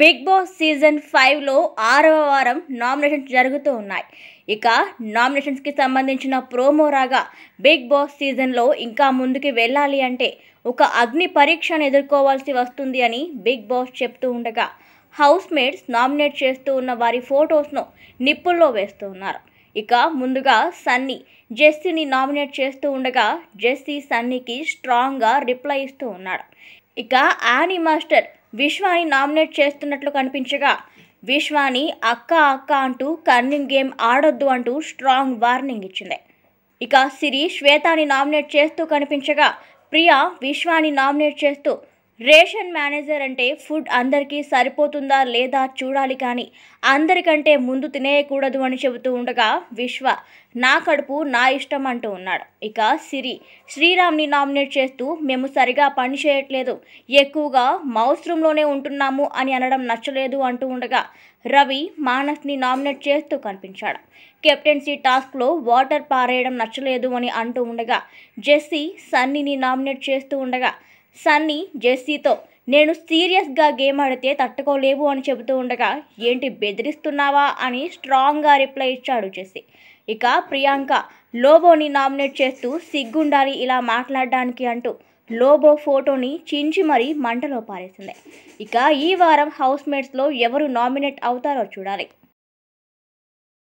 big boss season ఫైవ్లో ఆరవ వారం నామినేషన్స్ జరుగుతూ ఉన్నాయి ఇక నామినేషన్స్కి సంబంధించిన ప్రోమో రాగా బిగ్ బాస్ సీజన్లో ఇంకా ముందుకు వెళ్ళాలి అంటే ఒక అగ్ని పరీక్షను ఎదుర్కోవాల్సి వస్తుంది అని బిగ్ బాస్ చెప్తూ ఉండగా హౌస్మేట్స్ నామినేట్ చేస్తూ ఉన్న వారి ఫొటోస్ను నిప్పుల్లో వేస్తూ ఉన్నారు ఇక ముందుగా సన్నీ జెస్సీని నామినేట్ చేస్తూ ఉండగా జెస్సీ సన్నీకి స్ట్రాంగ్గా రిప్లై ఇస్తూ ఉన్నాడు ఇక యానీ మాస్టర్ విశ్వాని నామినేట్ చేస్తున్నట్లు కనిపించగా విశ్వాని అక్క అక్క అంటూ కర్నింగ్ గేమ్ ఆడొద్దు అంటూ స్ట్రాంగ్ వార్నింగ్ ఇచ్చింది ఇక సిరి శ్వేతాని నామినేట్ చేస్తూ కనిపించగా ప్రియా విశ్వాని నామినేట్ చేస్తూ రేషన్ మేనేజర్ అంటే ఫుడ్ అందరికీ సరిపోతుందా లేదా చూడాలి కానీ అందరికంటే ముందు తినేయకూడదు అని చెబుతూ ఉండగా విశ్వ నా కడుపు నా ఇష్టం అంటూ ఉన్నాడు ఇక సిరి శ్రీరామ్ని నామినేట్ చేస్తూ మేము సరిగా పని చేయట్లేదు ఎక్కువగా మౌస్ రూమ్లోనే ఉంటున్నాము అని అనడం నచ్చలేదు అంటూ ఉండగా రవి మానస్ని నామినేట్ చేస్తూ కనిపించాడు కెప్టెన్సీ టాస్క్లో వాటర్ పారేయడం నచ్చలేదు అని అంటూ ఉండగా జెస్సీ సన్నీని నామినేట్ చేస్తూ ఉండగా సన్నీ జెస్సీతో నేను సీరియస్గా గేమ్ ఆడితే తట్టుకోలేవు అని చెబుతూ ఉండగా ఏంటి బెదిరిస్తున్నావా అని స్ట్రాంగ్గా రిప్లై ఇచ్చాడు జెస్సీ ఇక ప్రియాంక లోబోని నామినేట్ చేస్తూ సిగ్గుండాలి ఇలా మాట్లాడడానికి అంటూ లోబో ఫోటోని చించి మరీ మంటలో పారేసింది ఇక ఈ వారం హౌస్మేట్స్లో ఎవరు నామినేట్ అవుతారో చూడాలి